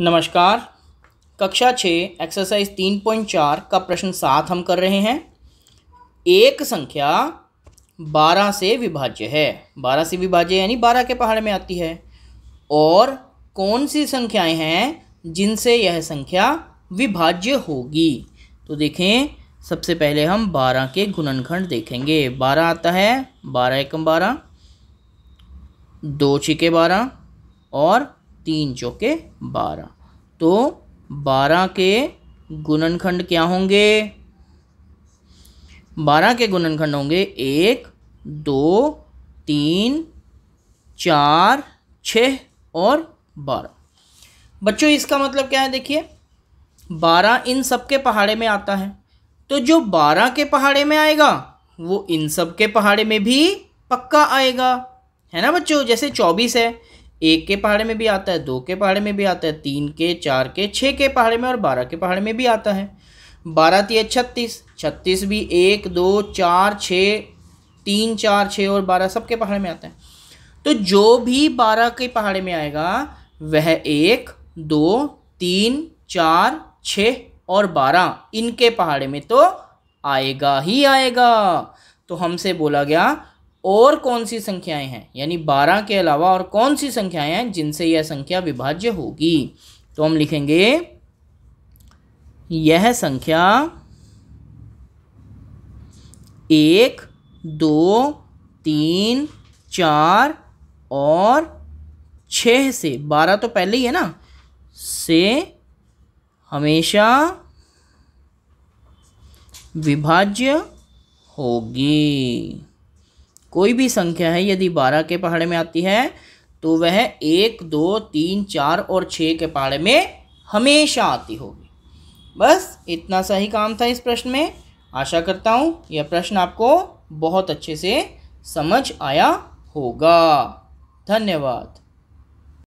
नमस्कार कक्षा छः एक्सरसाइज तीन पॉइंट चार का प्रश्न सात हम कर रहे हैं एक संख्या बारह से विभाज्य है बारह से विभाज्य यानी बारह के पहाड़ में आती है और कौन सी संख्याएं हैं जिनसे यह संख्या विभाज्य होगी तो देखें सबसे पहले हम बारह के गुणनखंड देखेंगे बारह आता है बारह एकम बारह दो छिके बारह और तीन चौके बारह तो बारह के गुणनखंड क्या होंगे बारह के गुणनखंड होंगे एक दो तीन चार छ और बारह बच्चों इसका मतलब क्या है देखिए बारह इन सब के पहाड़े में आता है तो जो बारह के पहाड़े में आएगा वो इन सब के पहाड़े में भी पक्का आएगा है ना बच्चों जैसे चौबीस है एक के पहाड़े में भी आता है दो के पहाड़े में भी आता है तीन के चार के छः के पहाड़े में और बारह के पहाड़े में भी आता है बारह तीय छत्तीस छत्तीस भी एक दो चार छ तीन चार छः और बारह सब के पहाड़े में आता है तो जो भी बारह के पहाड़े में आएगा वह एक दो तीन चार छ और बारह इनके पहाड़े में तो आएगा ही आएगा तो हमसे बोला गया और कौन सी संख्याएं हैं यानी बारह के अलावा और कौन सी संख्याएं हैं जिनसे यह संख्या विभाज्य होगी तो हम लिखेंगे यह संख्या एक दो तीन चार और छः से बारह तो पहले ही है ना से हमेशा विभाज्य होगी कोई भी संख्या है यदि बारह के पहाड़े में आती है तो वह एक दो तीन चार और छः के पहाड़े में हमेशा आती होगी बस इतना सा ही काम था इस प्रश्न में आशा करता हूँ यह प्रश्न आपको बहुत अच्छे से समझ आया होगा धन्यवाद